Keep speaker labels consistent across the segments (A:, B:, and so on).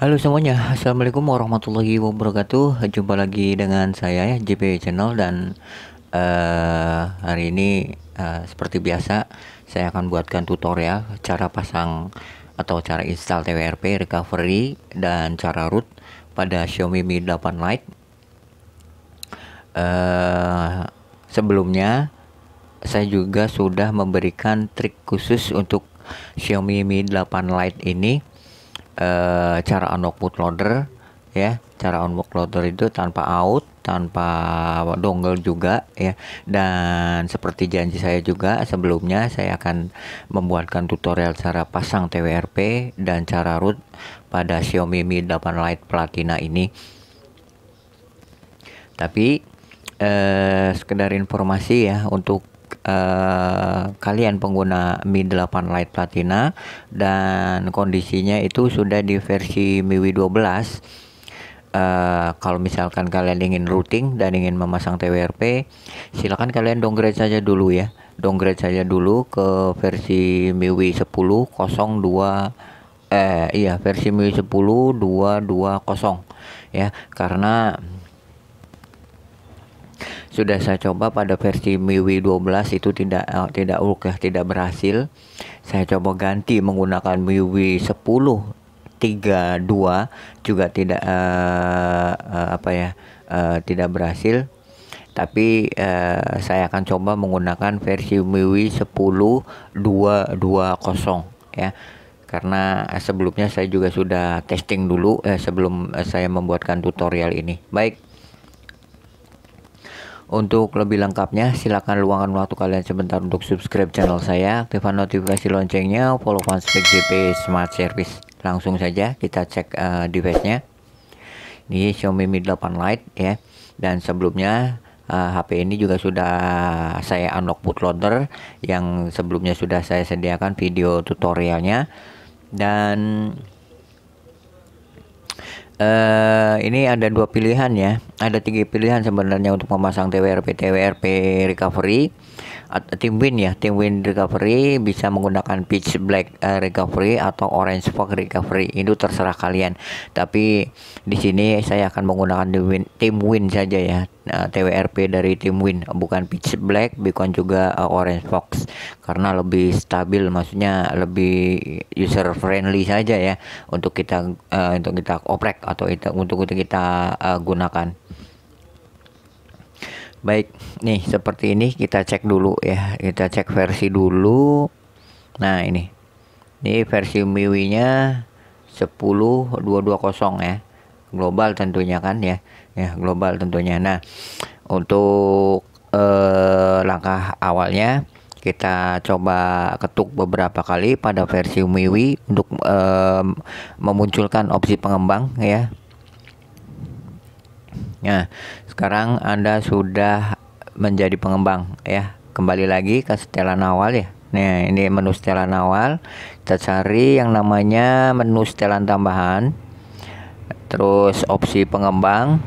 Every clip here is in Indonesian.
A: Halo semuanya, Assalamualaikum warahmatullahi wabarakatuh Jumpa lagi dengan saya ya, JP Channel Dan uh, hari ini uh, seperti biasa Saya akan buatkan tutorial cara pasang atau cara install TWRP recovery dan cara root pada Xiaomi Mi 8 Lite. Uh, sebelumnya saya juga sudah memberikan trik khusus untuk Xiaomi Mi 8 Lite ini uh, cara unlock bootloader ya, cara unlock loader itu tanpa out tanpa dongle juga ya dan seperti janji saya juga sebelumnya saya akan membuatkan tutorial cara pasang TWRP dan cara root pada Xiaomi Mi 8 Lite Platina ini tapi eh, sekedar informasi ya untuk Uh, kalian pengguna Mi 8 Lite Platina dan kondisinya itu sudah di versi MIUI 12 uh, kalau misalkan kalian ingin routing dan ingin memasang TWRP, silakan kalian downgrade saja dulu ya. Downgrade saja dulu ke versi MIUI 10.02 eh iya versi MIUI 10.220 ya karena sudah saya coba pada versi MIUI 12 itu tidak eh, tidak ya, tidak berhasil. Saya coba ganti menggunakan MIUI 10 tiga dua juga tidak uh, uh, apa ya uh, tidak berhasil tapi uh, saya akan coba menggunakan versi MIUI 10220 ya karena sebelumnya saya juga sudah testing dulu eh, sebelum saya membuatkan tutorial ini baik untuk lebih lengkapnya, silakan luangkan waktu kalian sebentar untuk subscribe channel saya, aktifkan notifikasi loncengnya, follow fanspec JP Smart Service langsung saja kita cek uh, device-nya ini Xiaomi Mi 8 Lite ya dan sebelumnya uh, eh, HP ini juga sudah saya unlock bootloader yang sebelumnya sudah saya sediakan video tutorialnya dan uh, ini ada dua pilihan ya ada tiga pilihan sebenarnya untuk memasang TWRP TWRP recovery tim Win ya tim Win Recovery bisa menggunakan Pitch Black uh, Recovery atau Orange Fog Recovery itu terserah kalian tapi di sini saya akan menggunakan tim Win, tim Win saja ya uh, nah, TWRP dari tim Win bukan Pitch Black bukan juga eh, Orange Fox karena lebih stabil maksudnya lebih user friendly saja ya untuk kita uh, untuk kita oprek atau itu, untuk kita uh, gunakan Baik, nih seperti ini kita cek dulu ya. Kita cek versi dulu. Nah, ini. Ini versi MIUI-nya 10220 ya. Global tentunya kan ya. Ya, global tentunya. Nah, untuk eh, langkah awalnya kita coba ketuk beberapa kali pada versi MIUI untuk eh, memunculkan opsi pengembang ya. Nah, sekarang Anda sudah menjadi pengembang ya. Kembali lagi ke setelan awal ya. Nah, ini menu setelan awal. Kita cari yang namanya menu setelan tambahan. Terus opsi pengembang.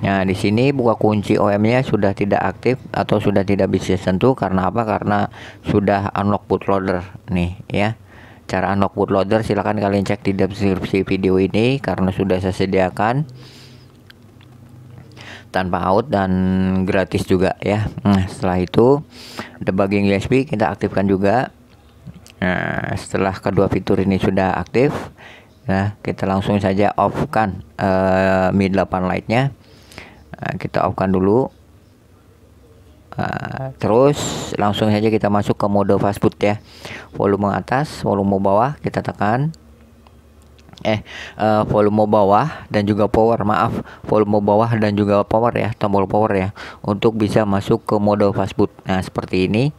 A: Nah, di sini buka kunci OM-nya sudah tidak aktif atau sudah tidak bisa sentuh karena apa? Karena sudah unlock bootloader nih ya. Cara unlock bootloader silahkan kalian cek di deskripsi video ini karena sudah saya sediakan tanpa out dan gratis juga ya nah setelah itu debugging USB kita aktifkan juga nah setelah kedua fitur ini sudah aktif nah kita langsung saja off kan uh, eh, Mi 8 Lite-nya. nah, kita off kan dulu Uh, terus langsung saja kita masuk ke mode fastboot ya volume atas volume bawah kita tekan eh uh, volume bawah dan juga power maaf volume bawah dan juga power ya tombol power ya untuk bisa masuk ke mode fastboot nah seperti ini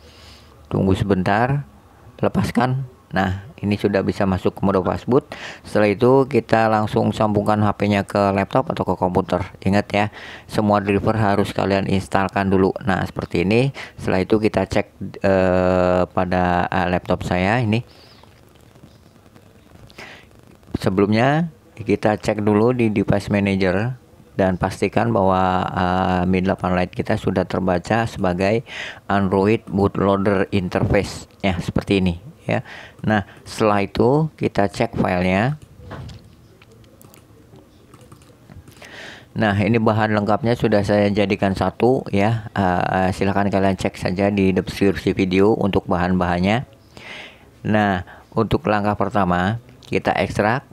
A: tunggu sebentar lepaskan nah ini sudah bisa masuk ke mode fastboot setelah itu kita langsung sambungkan HP-nya ke laptop atau ke komputer ingat ya semua driver harus kalian instalkan dulu nah seperti ini setelah itu kita cek uh, pada uh, laptop saya ini sebelumnya kita cek dulu di device manager dan pastikan bahwa uh, Mi 8 Lite kita sudah terbaca sebagai Android bootloader interface ya seperti ini ya. Nah, setelah itu kita cek filenya. Nah, ini bahan lengkapnya sudah saya jadikan satu ya. Uh, eh, silahkan kalian cek saja di deskripsi video untuk bahan-bahannya. Nah, untuk langkah pertama, kita ekstrak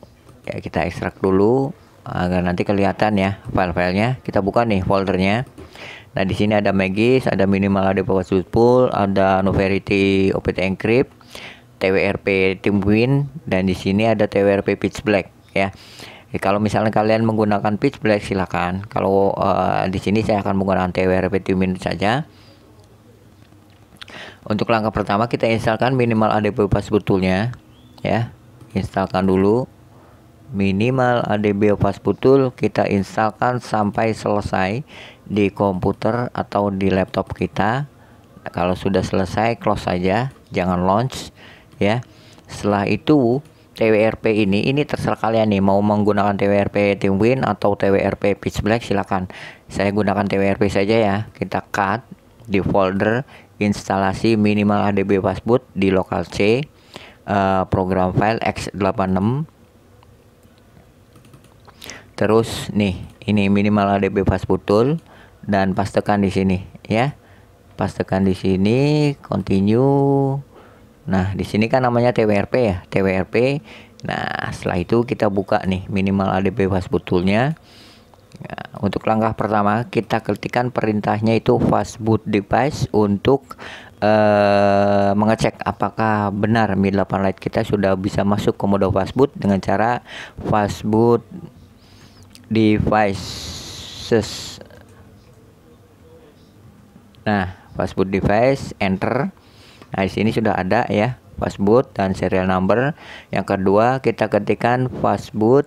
A: ya kita ekstrak dulu agar nanti kelihatan ya file-filenya kita buka nih foldernya nah di sini ada Magis ada minimal ada pool ada Noverity OPT Encrypt TWRP Timwin dan di sini ada TWRP Pitch Black ya Jadi, eh, kalau misalnya kalian menggunakan Pitch Black silakan kalau uh, di sini saya akan menggunakan TWRP Timwin saja untuk langkah pertama kita instalkan minimal ada pas sebetulnya ya instalkan dulu minimal ADB Fast tool kita instalkan sampai selesai di komputer atau di laptop kita kalau sudah selesai close saja jangan launch ya setelah itu TWRP ini ini terserah kalian nih mau menggunakan TWRP Timwin atau TWRP Pitch Black silakan saya gunakan TWRP saja ya kita cut di folder instalasi minimal ADB Fastboot di lokal C Eh, program file x86 terus nih ini minimal adb fast tool dan pastekan di sini ya pastekan di sini continue nah di sini kan namanya twrp ya twrp nah setelah itu kita buka nih minimal adb fast toolnya ya, untuk langkah pertama kita ketikkan perintahnya itu fastboot device untuk uh, mengecek apakah benar Mi 8 Lite kita sudah bisa masuk ke mode fastboot dengan cara fastboot devices. Nah, fastboot device enter. Nah, di sini sudah ada ya fastboot dan serial number. Yang kedua, kita ketikkan fastboot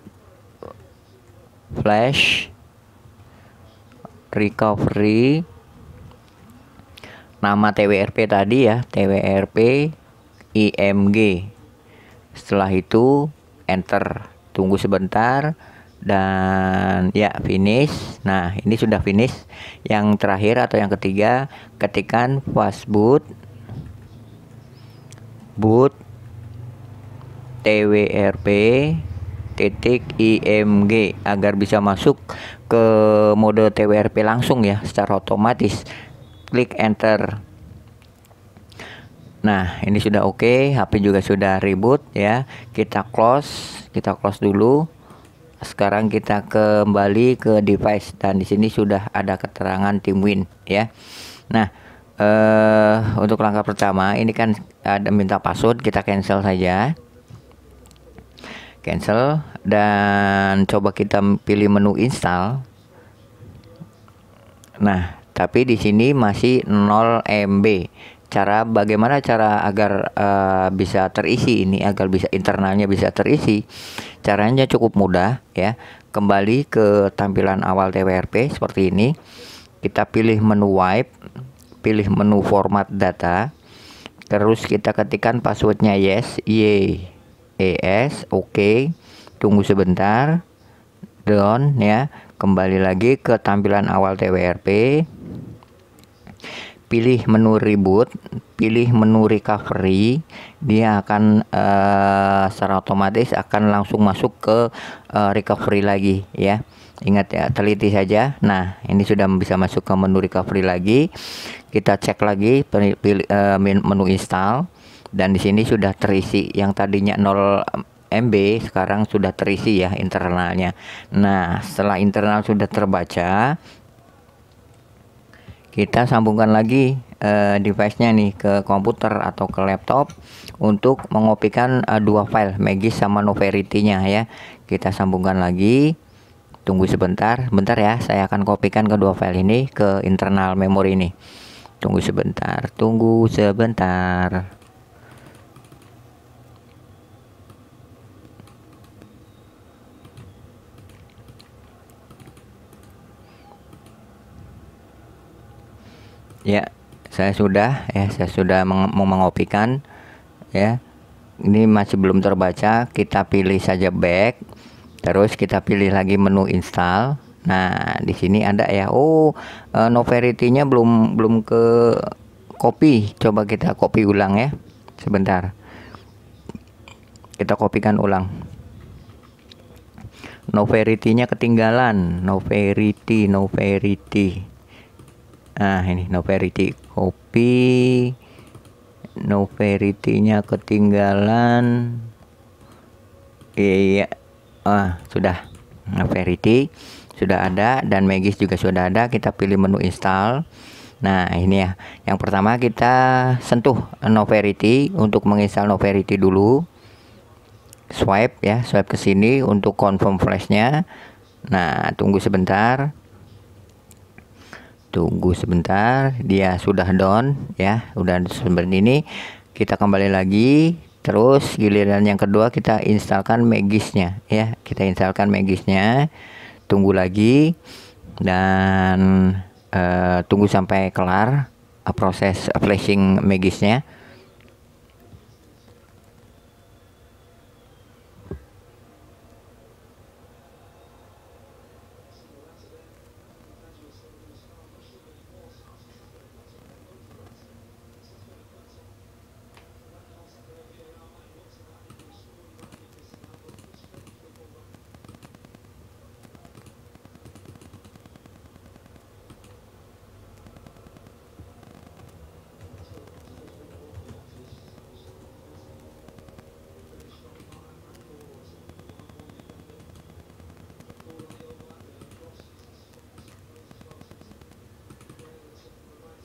A: flash recovery nama TWRP tadi ya, TWRP IMG. Setelah itu enter, tunggu sebentar dan ya finish. Nah, ini sudah finish. Yang terakhir atau yang ketiga, ketikan fastboot boot twrp titik img agar bisa masuk ke mode twrp langsung ya secara otomatis klik enter. Nah, ini sudah oke, okay. HP juga sudah reboot ya. Kita close, kita close dulu. Sekarang kita kembali ke device dan di sini sudah ada keterangan tim win ya. Nah, eh untuk langkah pertama ini kan ada minta password, kita cancel saja. Cancel dan coba kita pilih menu install. Nah, tapi di sini masih 0 MB. Cara bagaimana cara agar uh, bisa terisi ini agar bisa internalnya bisa terisi? Caranya cukup mudah ya. Kembali ke tampilan awal TWRP seperti ini. Kita pilih menu wipe, pilih menu format data. Terus kita ketikkan passwordnya yes, y, es, oke. Okay. Tunggu sebentar. Down ya. Kembali lagi ke tampilan awal TWRP pilih menu reboot, pilih menu recovery, dia akan uh, secara otomatis akan langsung masuk ke uh, recovery lagi ya. Ingat ya, teliti saja. Nah, ini sudah bisa masuk ke menu recovery lagi. Kita cek lagi pilih, eh, uh, menu install dan di sini sudah terisi yang tadinya 0 MB sekarang sudah terisi ya internalnya. Nah, setelah internal sudah terbaca, kita sambungkan lagi uh, device-nya nih ke komputer atau ke laptop untuk mengopikan uh, dua file Magis sama Noverity-nya ya. Kita sambungkan lagi. Tunggu sebentar, bentar ya. Saya akan kopikan kedua file ini ke internal memori ini. Tunggu sebentar, tunggu sebentar. Ya, saya sudah ya, saya sudah meng mengopikan ya. Ini masih belum terbaca, kita pilih saja back. Terus kita pilih lagi menu install. Nah, di sini ada ya. Oh, eh, novelty-nya belum belum ke copy. Coba kita copy ulang ya. Sebentar. Kita kopikan ulang. Novelty-nya ketinggalan. Novelty, novelty nah ini no verity copy no verity nya ketinggalan iya, iya ah sudah no verity sudah ada dan Magis juga sudah ada kita pilih menu install Nah ini ya Yang pertama kita sentuh Noverity Untuk menginstal Noverity dulu Swipe ya Swipe ke sini untuk confirm flashnya Nah tunggu sebentar tunggu sebentar dia sudah down ya udah seperti ini kita kembali lagi terus giliran yang kedua kita instalkan magisnya ya kita instalkan magisnya tunggu lagi dan uh, tunggu sampai kelar uh, proses flashing magisnya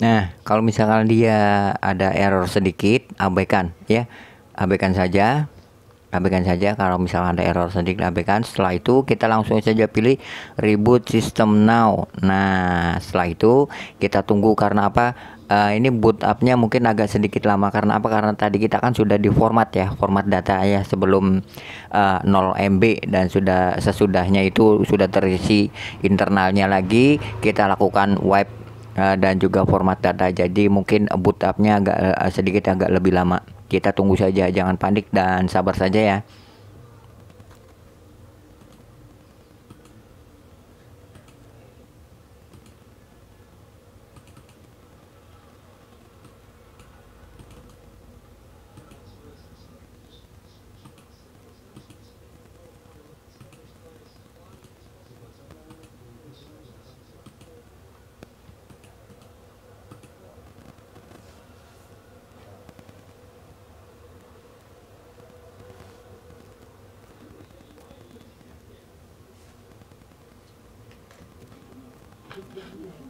A: Nah, kalau misalkan dia ada error sedikit, abaikan ya. Abaikan saja. Abaikan saja kalau misalkan ada error sedikit abaikan. Setelah itu kita langsung saja pilih reboot system now. Nah, setelah itu kita tunggu karena apa? Uh, ini boot up-nya mungkin agak sedikit lama karena apa? Karena tadi kita kan sudah di format ya, format data ya sebelum uh, eh, 0 MB dan sudah sesudahnya itu sudah terisi internalnya lagi kita lakukan wipe uh, dan juga format data. Jadi mungkin boot up-nya agak uh, sedikit agak lebih lama. Kita tunggu saja, jangan panik dan sabar saja ya. Thank you.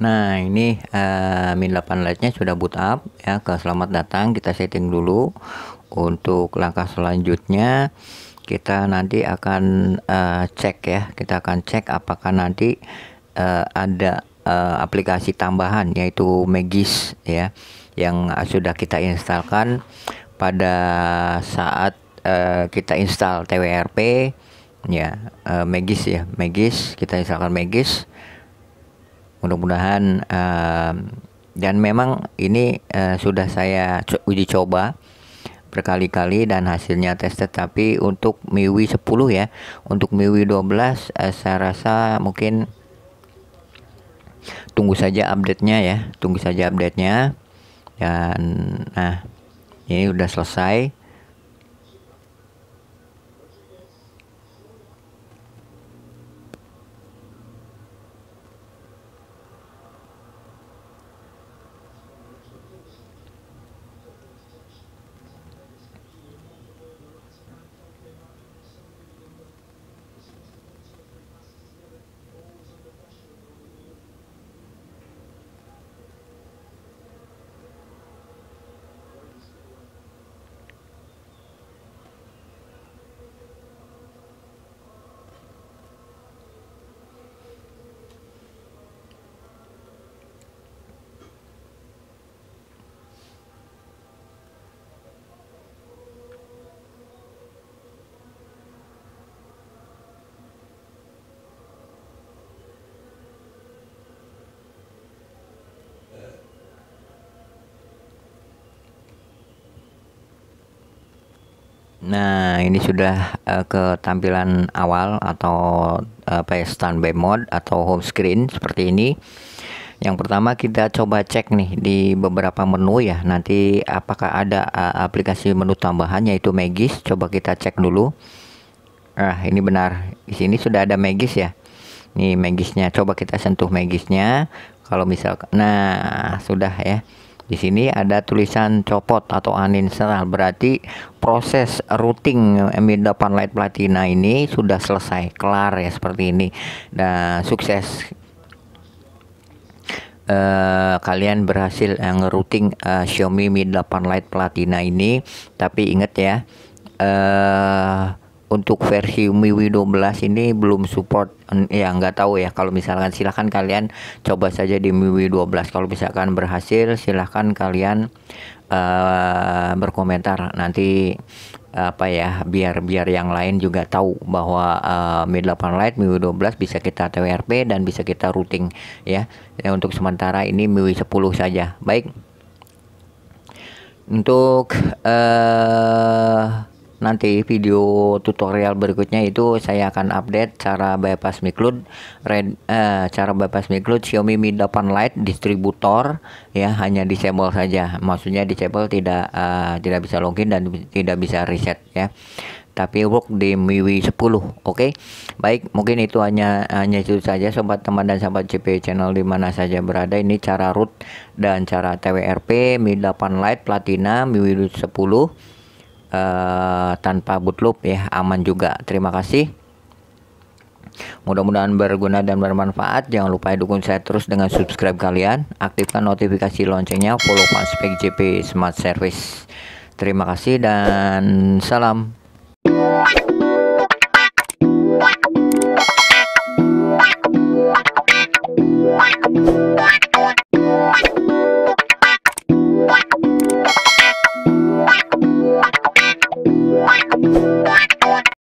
A: Nah ini uh, Min 8 lightnya sudah boot up ya. Ke selamat datang kita setting dulu untuk langkah selanjutnya kita nanti akan uh, cek ya kita akan cek apakah nanti uh, ada uh, aplikasi tambahan yaitu Magis ya yang sudah kita instalkan pada saat uh, kita install TWRP ya uh, Magis ya Magis kita instalkan Magis mudah-mudahan uh, dan memang ini uh, sudah saya uji coba berkali-kali dan hasilnya tes tetapi untuk MIUI 10 ya untuk MIUI 12 uh, saya rasa mungkin tunggu saja update-nya ya tunggu saja update-nya dan nah ini udah selesai Nah, ini sudah uh, eh, ke tampilan awal atau eh, apa ya standby mode atau home screen seperti ini. Yang pertama kita coba cek nih di beberapa menu ya. Nanti apakah ada uh, aplikasi menu tambahan yaitu Magis? Coba kita cek dulu. Ah, ini benar. Di sini sudah ada Magis ya. Nih Magisnya. Coba kita sentuh Magisnya. Kalau misalkan, nah sudah ya. Di sini ada tulisan copot atau uninstall berarti proses routing Mi 8 Lite platina ini sudah selesai, kelar ya seperti ini. Dan sukses Uh, kalian berhasil uh, ngerouting uh, Xiaomi Mi 8 Lite Platina ini, tapi inget ya eh untuk versi MIUI 12 ini belum support ya nggak tahu ya kalau misalkan silahkan kalian coba saja di MIUI 12 kalau misalkan berhasil silahkan kalian uh, berkomentar nanti apa ya biar biar yang lain juga tahu bahwa uh, Mi 8 Lite MIUI 12 bisa kita TWRP dan bisa kita routing ya. ya untuk sementara ini MIUI 10 saja baik untuk uh, nanti video tutorial berikutnya itu saya akan update cara bypass micloud red eh, cara bypass micloud Xiaomi Mi 8 Lite distributor ya hanya disable saja maksudnya disable tidak eh, tidak bisa login dan tidak bisa reset ya tapi work di MIUI 10 oke okay? baik mungkin itu hanya hanya itu saja sobat teman dan sahabat CP channel dimana saja berada ini cara root dan cara TWRP Mi 8 Lite Platina MIUI 10 uh, tanpa bootloop ya aman juga terima kasih Mudah-mudahan berguna dan bermanfaat. Jangan lupa ya, dukung saya terus dengan subscribe kalian, aktifkan notifikasi loncengnya, follow fanspage JP Smart Service. Terima kasih dan salam. What? What? What?